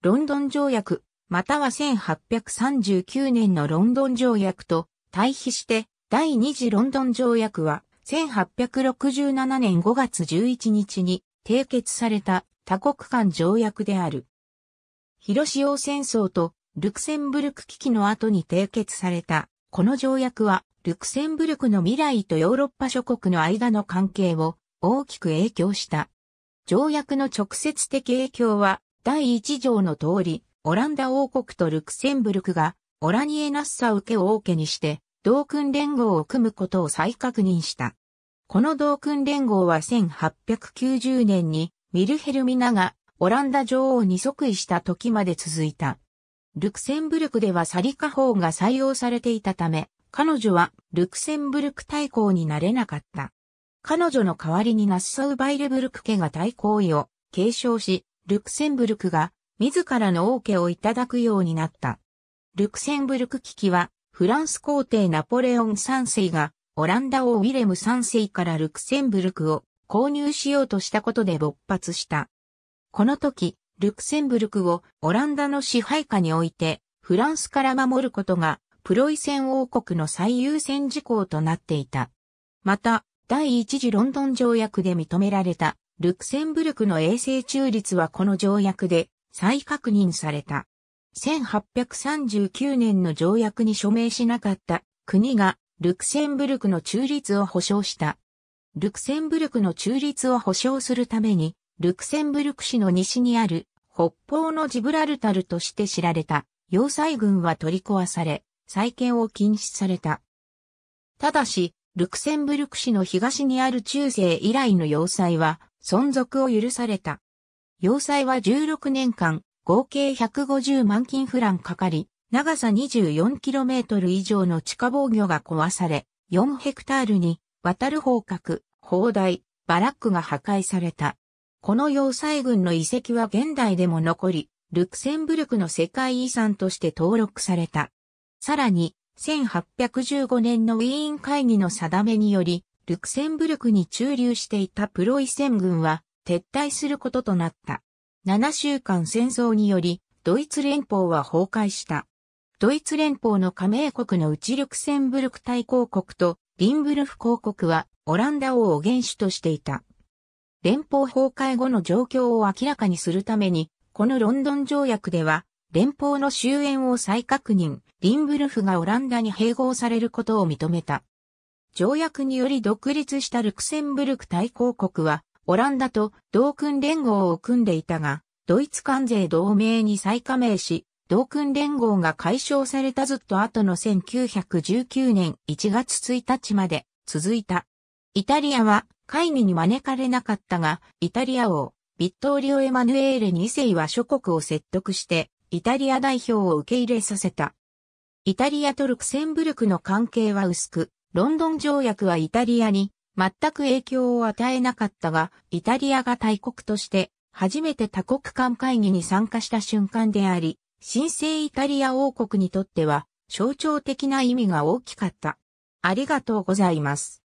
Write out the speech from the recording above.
ロンドン条約、または1839年のロンドン条約と対比して第二次ロンドン条約は1867年5月11日に締結された多国間条約である。広潮戦争とルクセンブルク危機の後に締結されたこの条約はルクセンブルクの未来とヨーロッパ諸国の間の関係を大きく影響した。条約の直接的影響は第一条の通り、オランダ王国とルクセンブルクが、オラニエ・ナッサウ家を王家にして、同訓連合を組むことを再確認した。この同訓連合は1890年に、ミルヘルミナが、オランダ女王に即位した時まで続いた。ルクセンブルクではサリカ法が採用されていたため、彼女はルクセンブルク大公になれなかった。彼女の代わりにナッサウ・バイルブルク家が大公位を継承し、ルクセンブルクが自らの王家をいただくようになった。ルクセンブルク危機は、フランス皇帝ナポレオン3世が、オランダ王ウィレム3世からルクセンブルクを購入しようとしたことで勃発した。この時、ルクセンブルクをオランダの支配下において、フランスから守ることが、プロイセン王国の最優先事項となっていた。また、第一次ロンドン条約で認められたルクセンブルクの永世中立はこの条約で再確認された。1839年の条約に署名しなかった国がルクセンブルクの中立を保障した。ルクセンブルクの中立を保障するために、ルクセンブルク市の西にある北方のジブラルタルとして知られた要塞軍は取り壊され、再建を禁止された。ただし、ルクセンブルク市の東にある中世以来の要塞は存続を許された。要塞は16年間、合計150万金フランかかり、長さ 24km 以上の地下防御が壊され、4ヘクタールに、渡る方角、砲台、バラックが破壊された。この要塞軍の遺跡は現代でも残り、ルクセンブルクの世界遺産として登録された。さらに、1815年のウィーン会議の定めにより、ルクセンブルクに駐留していたプロイセン軍は撤退することとなった。7週間戦争により、ドイツ連邦は崩壊した。ドイツ連邦の加盟国のうちルクセンブルク大公国とリンブルフ公国はオランダ王を元首としていた。連邦崩壊後の状況を明らかにするために、このロンドン条約では、連邦の終焉を再確認、リンブルフがオランダに併合されることを認めた。条約により独立したルクセンブルク大公国は、オランダと同訓連合を組んでいたが、ドイツ関税同盟に再加盟し、同訓連合が解消されたずっと後の1919年1月1日まで続いた。イタリアは会議に招かれなかったが、イタリア王、ビットーリオ・エマヌエーレ2世は諸国を説得して、イタリア代表を受け入れさせた。イタリアとルクセンブルクの関係は薄く、ロンドン条約はイタリアに全く影響を与えなかったが、イタリアが大国として初めて多国間会議に参加した瞬間であり、新生イタリア王国にとっては象徴的な意味が大きかった。ありがとうございます。